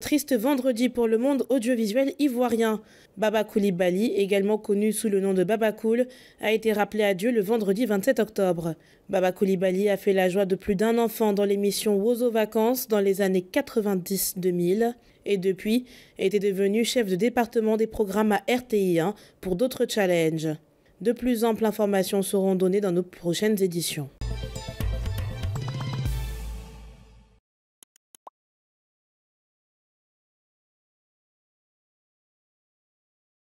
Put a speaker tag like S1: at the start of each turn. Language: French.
S1: Triste vendredi pour le monde audiovisuel ivoirien. Baba Koulibaly, également connu sous le nom de Baba Koul, a été rappelé à Dieu le vendredi 27 octobre. Baba Koulibaly a fait la joie de plus d'un enfant dans l'émission Wozo Vacances dans les années 90-2000 et depuis était devenu chef de département des programmes à RTI1 pour d'autres challenges. De plus amples informations seront données dans nos prochaines éditions.